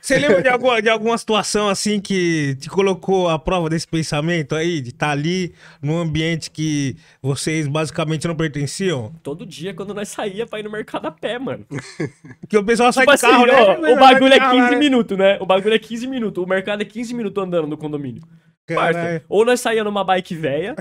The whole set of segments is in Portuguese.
Você lembra de alguma, de alguma situação assim que te colocou à prova desse pensamento aí, de estar tá ali num ambiente que vocês basicamente não pertenciam? Todo dia, quando nós saía pra ir no mercado a pé, mano. que o pessoal tipo sai de assim, carro, assim, né? Ó, o bagulho é 15 né? minutos, né? O bagulho é 15 minutos. O mercado é 15 minutos andando no condomínio. Parça, ou nós saía numa bike velha,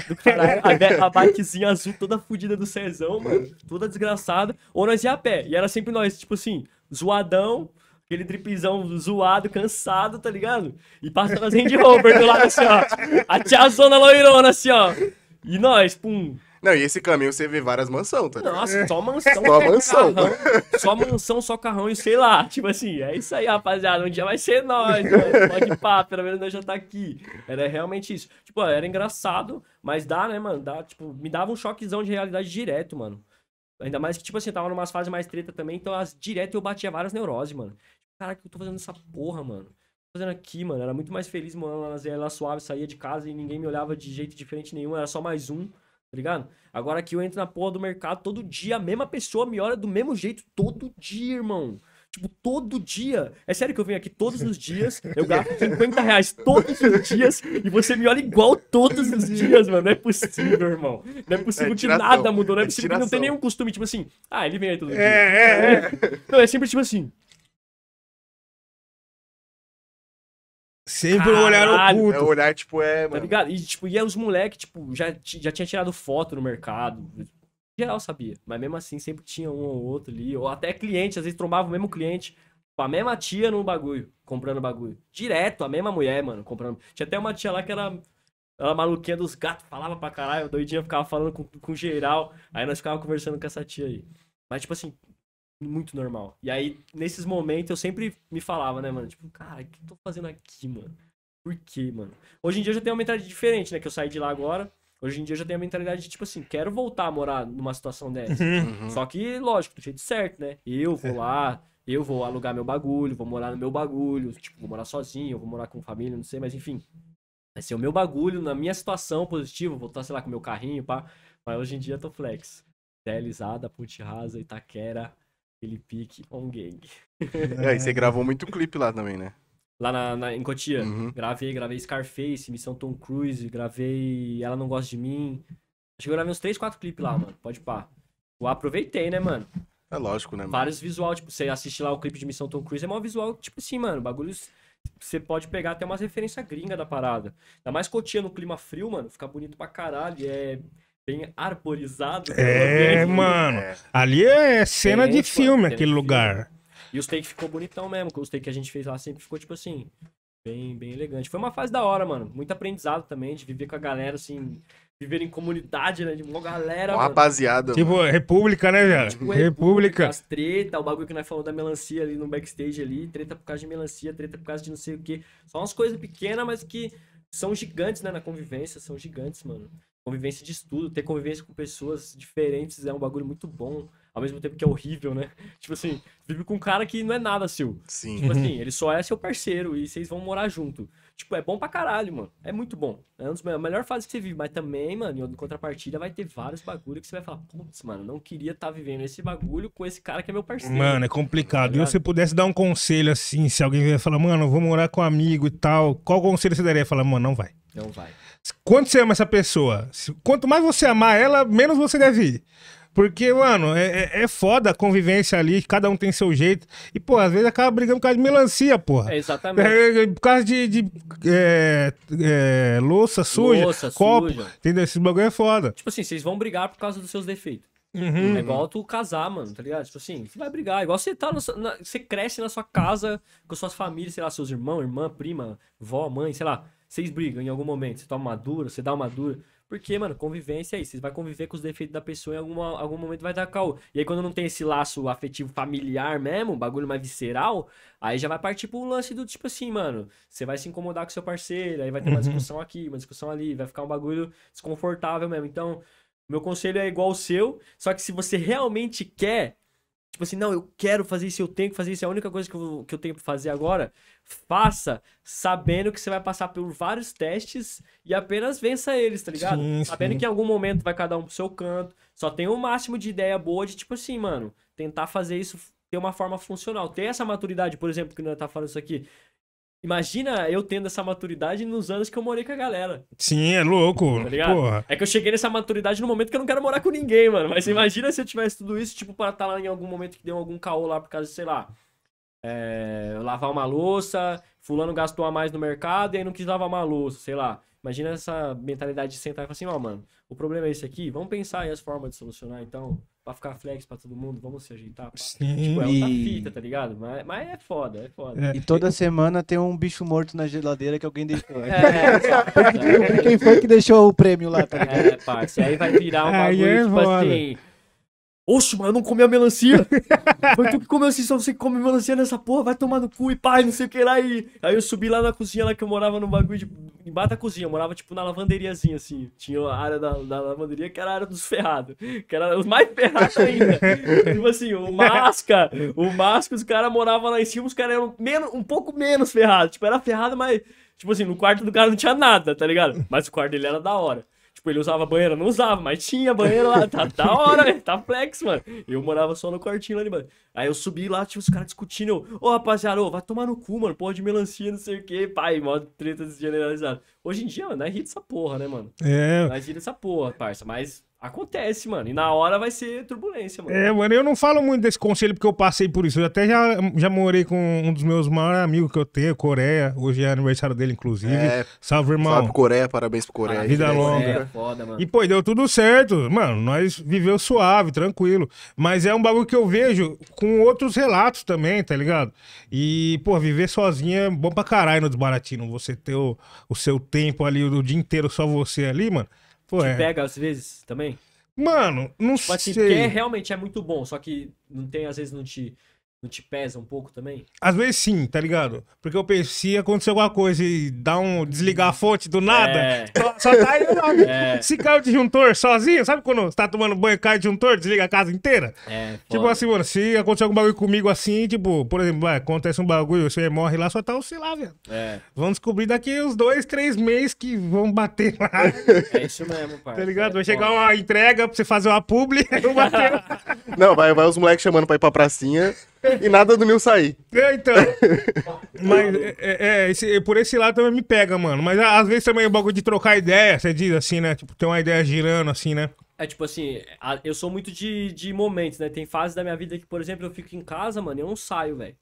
a, a bikezinha azul toda fodida do Cezão, mano, toda desgraçada, ou nós ia a pé. E era sempre nós, tipo assim, zoadão, Aquele tripizão zoado, cansado, tá ligado? E passando as Range Rover do lado assim, ó. A tiazona loirona assim, ó. E nós, pum. Não, e esse caminho você vê várias mansão, tá ligado? Nossa, só mansão. Só mansão. Carrão, só mansão, só carrão e sei lá. Tipo assim, é isso aí, rapaziada. Um dia vai ser nós. Mano. Né? Pode pá, pelo menos nós já tá aqui. Era realmente isso. Tipo, era engraçado, mas dá, né, mano? Dá, tipo, me dava um choquezão de realidade direto, mano. Ainda mais que, tipo assim, tava numas fases mais treta também, então as direto eu batia várias neuroses, mano. Tipo, Cara, que eu tô fazendo essa porra, mano? fazendo aqui, mano? Era muito mais feliz, mano. Ela suave, saía de casa e ninguém me olhava de jeito diferente nenhum. Era só mais um, tá ligado? Agora que eu entro na porra do mercado todo dia, a mesma pessoa me olha do mesmo jeito todo dia, irmão tipo, todo dia. É sério que eu venho aqui todos os dias, eu gasto 50 reais todos os dias e você me olha igual todos os dias, mano. Não é possível, irmão. Não é possível é, que nada mudou. Não é, é possível é que não tem nenhum costume, tipo assim, ah, ele vem aí todo é, dia. É, é, é. Não, é sempre tipo assim. Sempre Caralho. um olhar oculto. É, o olhar, tipo, é, tá mano. Tá ligado? E, tipo, e é os moleques, tipo, já, já tinha tirado foto no mercado geral sabia. Mas mesmo assim, sempre tinha um ou outro ali. Ou até cliente, às vezes trombava o mesmo cliente. A mesma tia no bagulho, comprando bagulho. Direto, a mesma mulher, mano, comprando. Tinha até uma tia lá que era, maluquinha dos gatos, falava pra caralho, doidinha, ficava falando com, com geral. Aí nós ficava conversando com essa tia aí. Mas, tipo assim, muito normal. E aí, nesses momentos, eu sempre me falava, né, mano? Tipo, cara, o que eu tô fazendo aqui, mano? Por quê, mano? Hoje em dia eu já tenho uma mentalidade diferente, né? Que eu saí de lá agora. Hoje em dia eu já tenho a mentalidade de, tipo assim, quero voltar a morar numa situação dessa. Uhum. uhum. Só que, lógico, do jeito certo, né? Eu vou lá, eu vou alugar meu bagulho, vou morar no meu bagulho, tipo, vou morar sozinho, vou morar com família, não sei, mas enfim. Vai ser o meu bagulho, na minha situação positiva, vou estar, sei lá, com meu carrinho, pá. Mas hoje em dia eu tô flex. Delizada, Ponte Rasa, Itaquera, Felipe On Gang. É, e você gravou muito clipe lá também, né? lá na, na, em Cotia. Uhum. Gravei, gravei Scarface, Missão Tom Cruise, gravei Ela Não Gosta de Mim. Acho que eu gravei uns 3, 4 clipes lá, mano. Pode pá. Eu aproveitei, né, mano? É lógico, né, mano? Vários visual, tipo, você assiste lá o clipe de Missão Tom Cruise, é maior visual, tipo assim, mano, bagulhos. Você pode pegar até umas referências gringa da parada. Ainda mais Cotia no clima frio, mano, fica bonito pra caralho. É bem arborizado. Né? É, é, mano. É. Ali é cena é, de filme, aquele lugar. Filme. E o steak ficou bonitão mesmo. O steak que a gente fez lá sempre ficou, tipo assim, bem, bem elegante. Foi uma fase da hora, mano. Muito aprendizado também, de viver com a galera, assim, viver em comunidade, né? De uma galera. Uma mano. rapaziada. Tipo, mano. república, né, velho? Tipo, república. república. As treta, o bagulho que nós falamos da melancia ali no backstage ali, treta por causa de melancia, treta por causa de não sei o quê. Só umas coisas pequenas, mas que são gigantes, né? Na convivência, são gigantes, mano. Convivência de estudo, ter convivência com pessoas diferentes é um bagulho muito bom ao mesmo tempo que é horrível, né? Tipo assim, vive com um cara que não é nada seu. Sim. Tipo assim, ele só é seu parceiro e vocês vão morar junto. Tipo, é bom pra caralho, mano. É muito bom. É a melhor fase que você vive. Mas também, mano, em contrapartida, vai ter vários bagulho que você vai falar, putz, mano, não queria estar tá vivendo esse bagulho com esse cara que é meu parceiro. Mano, é complicado. Tá e você pudesse dar um conselho assim, se alguém vier falar, mano, vou morar com um amigo e tal, qual conselho você daria? Falar, mano, não vai. Não vai. Quanto você ama essa pessoa? Quanto mais você amar ela, menos você deve ir. Porque, mano, é, é, é foda a convivência ali, cada um tem seu jeito. E, pô, às vezes acaba brigando por causa de melancia, porra. É, exatamente. É, por causa de, de é, é, louça suja, louça copo. Entendeu? Esse bagulho é foda. Tipo assim, vocês vão brigar por causa dos seus defeitos. Uhum. É igual tu casar, mano, tá ligado? Tipo assim, você vai brigar. igual você tá. Na, na, você cresce na sua casa com suas famílias, sei lá, seus irmãos, irmã, prima, vó, mãe, sei lá. Vocês brigam em algum momento. Você toma tá uma dura, você dá uma dura. Porque, mano, convivência é isso. Você vai conviver com os defeitos da pessoa em alguma, algum momento vai dar caô. E aí, quando não tem esse laço afetivo familiar mesmo, um bagulho mais visceral, aí já vai partir pro lance do tipo assim, mano, você vai se incomodar com seu parceiro, aí vai ter uma uhum. discussão aqui, uma discussão ali, vai ficar um bagulho desconfortável mesmo. Então, meu conselho é igual ao seu, só que se você realmente quer, tipo assim, não, eu quero fazer isso, eu tenho que fazer isso, é a única coisa que eu, que eu tenho pra fazer agora, faça sabendo que você vai passar por vários testes e apenas vença eles, tá ligado? Sim, sim. Sabendo que em algum momento vai cada um pro seu canto, só tem o um máximo de ideia boa de, tipo assim, mano, tentar fazer isso ter uma forma funcional, ter essa maturidade, por exemplo, que nós tá falando isso aqui, Imagina eu tendo essa maturidade nos anos que eu morei com a galera. Sim, é louco. Tá ligado? Porra. É que eu cheguei nessa maturidade no momento que eu não quero morar com ninguém, mano. Mas imagina se eu tivesse tudo isso, tipo, pra estar tá lá em algum momento que deu algum caô lá por causa de, sei lá, é, lavar uma louça, fulano gastou a mais no mercado e aí não quis lavar uma louça, sei lá. Imagina essa mentalidade de sentar e falar assim, ó, oh, mano, o problema é esse aqui, vamos pensar aí as formas de solucionar, então pra ficar flex pra todo mundo, vamos se ajeitar. Pá. Sim. Tipo, é outra fita, tá ligado? Mas, mas é foda, é foda. É. E toda semana tem um bicho morto na geladeira que alguém deixou. Né? É, é é, é, é, quem foi que deixou o prêmio lá, tá é, ligado? É, parça, aí vai virar um bagulho, tipo assim Oxe, mas eu não comi a melancia. Foi tu que comeu assim, só você que come melancia nessa porra, vai tomar no cu e pai, não sei o que lá. E... Aí eu subi lá na cozinha lá que eu morava no bagulho de. Embaixo da cozinha, eu morava tipo na lavanderiazinha, assim. Tinha a área da, da lavanderia que era a área dos ferrados. Que era os mais ferrados ainda. tipo assim, o Masca, o Masca, os caras moravam lá em cima, os caras eram menos, um pouco menos ferrados. Tipo, era ferrado, mas. Tipo assim, no quarto do cara não tinha nada, tá ligado? Mas o quarto dele era da hora. Tipo, ele usava banheiro, não usava, mas tinha banheiro lá. Tá da hora, Tá flex, mano. Eu morava só no quartinho lá ali, mano. Aí eu subi lá, tinha os caras discutindo. Eu, ô, rapaziada, ô, vai tomar no cu, mano. Pó de melancia, não sei o quê. Pai, mó treta generalizada. Hoje em dia, mano, nós é ri dessa porra, né, mano? É. Nós é ri dessa porra, parça. Mas Acontece, mano. E na hora vai ser turbulência, mano. É, mano, eu não falo muito desse conselho porque eu passei por isso. Eu até já, já morei com um dos meus maiores amigos que eu tenho, Coreia. Hoje é aniversário dele, inclusive. É, salve, irmão. Salve, Coreia. Parabéns pro Coreia. vida é longa. É, foda, mano. E, pô, deu tudo certo. Mano, nós viveu suave, tranquilo. Mas é um bagulho que eu vejo com outros relatos também, tá ligado? E, pô, viver sozinho é bom pra caralho no desbaratino. Você ter o, o seu tempo ali, o dia inteiro só você ali, mano. Pô, te é. pega às vezes também? Mano, não tipo, assim, sei. Assim, porque é realmente é muito bom, só que não tem, às vezes não te não te pesa um pouco também? Às vezes sim, tá ligado? Porque eu penso, se acontecer alguma coisa e dá um desligar a fonte do nada, é. só, tá eu lá. É. Se cai o disjuntor sozinho, sabe quando você tá tomando banho e cai o disjuntor, desliga a casa inteira? É, tipo assim, mano, se acontecer algum bagulho comigo assim, tipo, por exemplo, vai, acontece um bagulho, você morre lá, só tá, sei lá, velho. É. Vamos descobrir daqui uns dois, três meses que vão bater lá. É isso mesmo, pai. Tá ligado? É vai chegar uma entrega pra você fazer uma publi, não bater. não, vai, vai os moleques chamando pra ir pra pracinha. e nada do meu sair. É, então. Mas é, é, é, esse, por esse lado também me pega, mano. Mas às vezes também é o bagulho de trocar ideia, você diz assim, né? Tipo, ter uma ideia girando assim, né? É tipo assim, eu sou muito de, de momentos, né? Tem fases da minha vida que, por exemplo, eu fico em casa, mano, e eu não saio, velho.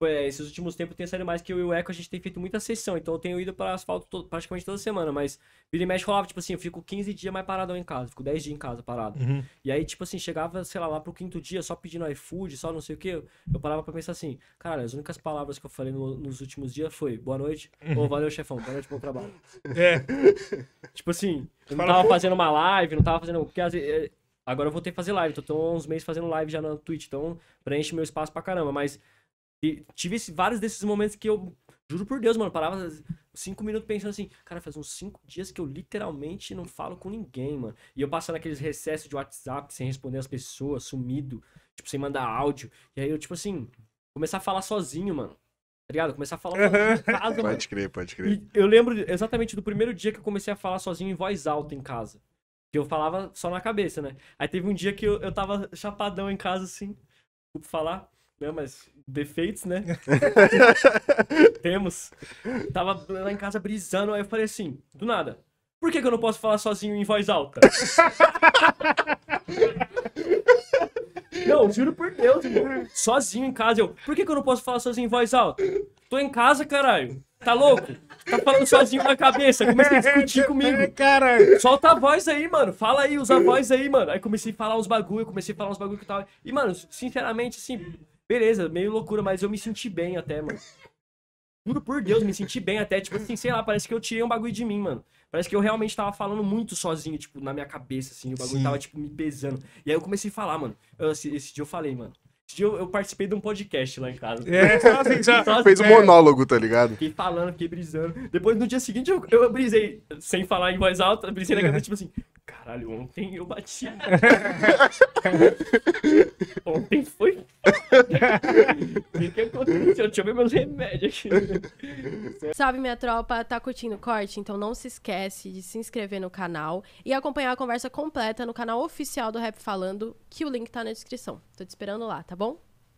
É, esses últimos tempos tem saído mais que eu e o Eco, a gente tem feito muita sessão, então eu tenho ido para asfalto praticamente toda semana, mas vira e mexe rolava, tipo assim, eu fico 15 dias mais paradão em casa, fico 10 dias em casa parado. Uhum. E aí, tipo assim, chegava, sei lá, lá pro quinto dia, só pedindo iFood, só não sei o que, eu parava pra pensar assim, cara, as únicas palavras que eu falei no, nos últimos dias foi boa noite, ou uhum. valeu chefão, boa noite, bom trabalho. É. Tipo assim, eu não tava fazendo uma live, não tava fazendo. Porque às vezes, é, agora eu vou ter que fazer live, tô, então tô uns meses fazendo live já na Twitch, então preenche meu espaço pra caramba, mas e tive esse, vários desses momentos que eu, juro por Deus, mano, parava cinco minutos pensando assim, cara, faz uns cinco dias que eu literalmente não falo com ninguém, mano. E eu passando aqueles recessos de WhatsApp sem responder as pessoas, sumido, tipo, sem mandar áudio. E aí eu, tipo assim, começar a falar sozinho, mano. Tá ligado? Começar a falar sozinho em casa, Pode crer, pode crer. E eu lembro exatamente do primeiro dia que eu comecei a falar sozinho em voz alta em casa. Que eu falava só na cabeça, né? Aí teve um dia que eu, eu tava chapadão em casa, assim, desculpa falar. Não, mas defeitos, né? Temos. Tava lá em casa brisando, aí eu falei assim, do nada. Por que, que eu não posso falar sozinho em voz alta? não, juro por Deus, mano. Sozinho em casa, eu. Por que, que eu não posso falar sozinho em voz alta? Tô em casa, caralho. Tá louco? Tá falando sozinho na cabeça. Comecei a discutir é, comigo. Caralho. Solta a voz aí, mano. Fala aí, usa a voz aí, mano. Aí comecei a falar uns bagulho, comecei a falar uns bagulho que tava. E, mano, sinceramente, assim, Beleza, meio loucura, mas eu me senti bem até, mano. Juro por Deus, me senti bem até, tipo assim, sei lá, parece que eu tirei um bagulho de mim, mano. Parece que eu realmente tava falando muito sozinho, tipo, na minha cabeça, assim, o bagulho Sim. tava, tipo, me pesando. E aí eu comecei a falar, mano. esse, esse dia eu falei, mano. Esse dia eu, eu participei de um podcast lá em casa. É, assim, já só fez um monólogo, tá ligado? Fiquei falando, fiquei brisando. Depois, no dia seguinte, eu, eu brisei, sem falar em voz alta, brisei na cabeça, tipo assim, caralho, ontem eu bati. ontem foi. O que aconteceu? Deixa eu ver meus remédios aqui. Salve, minha tropa, tá curtindo o corte? Então não se esquece de se inscrever no canal e acompanhar a conversa completa no canal oficial do Rap Falando, que o link tá na descrição. Tô te esperando lá, tá bom?